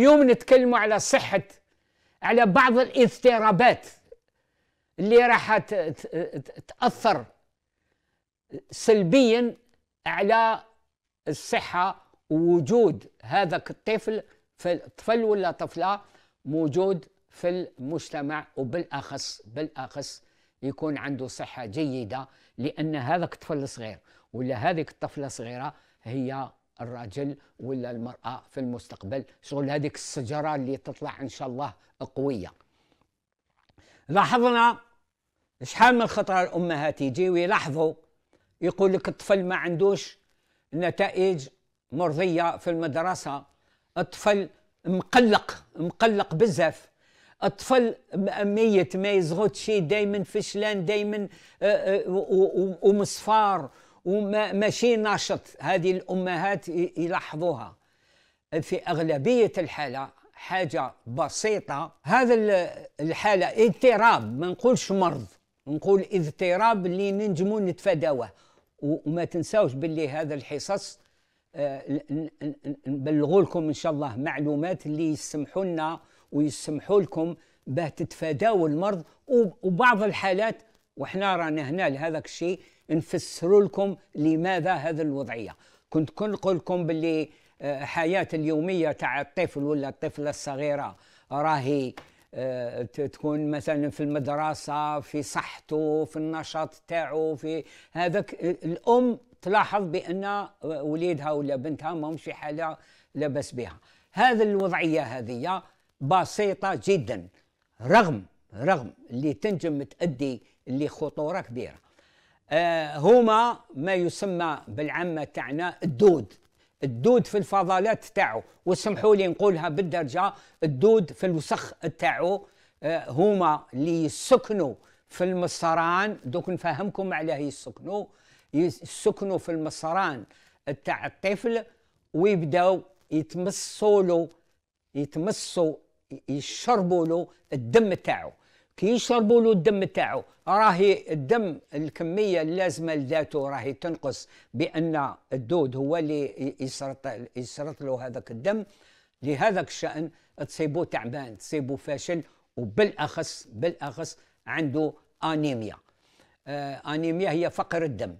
اليوم نتكلموا على صحة على بعض الاضطرابات اللي راح تأثر سلبيا على الصحة ووجود هذاك الطفل في الطفل ولا طفلة موجود في المجتمع وبالأخص بالأخص يكون عنده صحة جيدة لأن هذاك الطفل الصغير ولا هذيك الطفلة الصغيرة هي الرجل ولا المرأة في المستقبل شغل هذيك الشجرة اللي تطلع إن شاء الله قوية لاحظنا شحال من خطرة الأمهات يجيو يلاحظوا يقول لك الطفل ما عندوش نتائج مرضية في المدرسة الطفل مقلق مقلق بزاف الطفل ميت ما يزغدش دائما فشلان دايما آه، آه، ومصفار وماشي ناشط هذه الامهات يلاحظوها في اغلبيه الحاله حاجه بسيطه هذا الحاله اضطراب ما نقولش مرض نقول اضطراب اللي ننجموا نتفاداوه وما تنساوش باللي هذا الحصص آه، نبلغوا لكم ان شاء الله معلومات اللي يسمحوا لنا ويسمحوا لكم باه تتفاداوا المرض وبعض الحالات وحنا رانا هنا لهذاك الشيء نفسر لكم لماذا هذه الوضعيه كنت كنقول لكم باللي آه، حياه اليوميه تاع الطفل ولا الطفله الصغيره راهي آه، تكون مثلا في المدرسة في صحته في النشاط تاعو في هذاك آه، الأم تلاحظ بأن وليدها ولا بنتها ماهمش في حالة لاباس بها هذه الوضعية هذه بسيطة جدا رغم رغم اللي تنجم تؤدي اللي خطوره كبيره آه هما ما يسمى بالعامه تاعنا الدود الدود في الفضلات تاعو وسمحوا لي نقولها بالدرجه الدود في الوسخ تاعو آه هما اللي يسكنوا في المصران دوك نفهمكم علاه يسكنوا يسكنوا في المصران تاع الطفل ويبداو يتمصوا له يتمصوا يشربوا له الدم تاعو كي يشربوا له الدم تاعو راهي الدم الكميه اللازمه لذاته راهي تنقص بان الدود هو اللي يسرط يسرط له هذاك الدم لهذاك الشان تصيبو تعبان تصيبو فاشل وبالاخص بالاخص عنده انيميا آه انيميا هي فقر الدم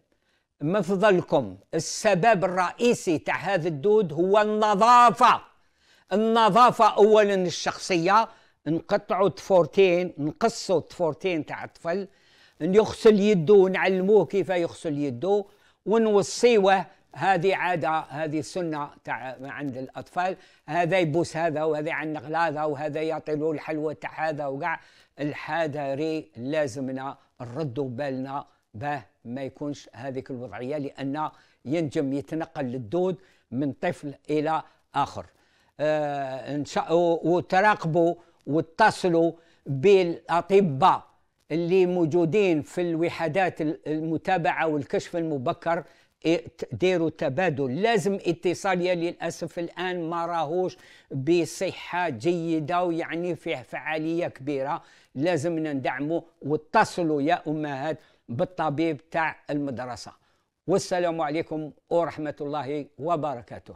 ما فضلكم السبب الرئيسي تاع هذا الدود هو النظافه النظافه اولا الشخصيه نقطعوا تفورتين نقصوا التفورتين تاع الطفل يغسل يده نعلموه كيف يغسل يده ونوصيوه هذه عادة هذه سنة تاع عند الأطفال هذا يبوس هذا وهذا يعنق هذا وهذا يعطي له الحلوة تاع هذا وكاع الحذري لازمنا نردوا بالنا باه ما يكونش هذيك الوضعية لأن ينجم يتنقل الدود من طفل إلى آخر آه إن شاء وتراقبوا واتصلوا بالاطباء اللي موجودين في الوحدات المتابعه والكشف المبكر إيه، ديروا تبادل لازم اتصاليا للاسف الان ما راهوش بصحه جيده ويعني فيه فعاليه كبيره لازم ندعموا واتصلوا يا امهات بالطبيب تاع المدرسه والسلام عليكم ورحمه الله وبركاته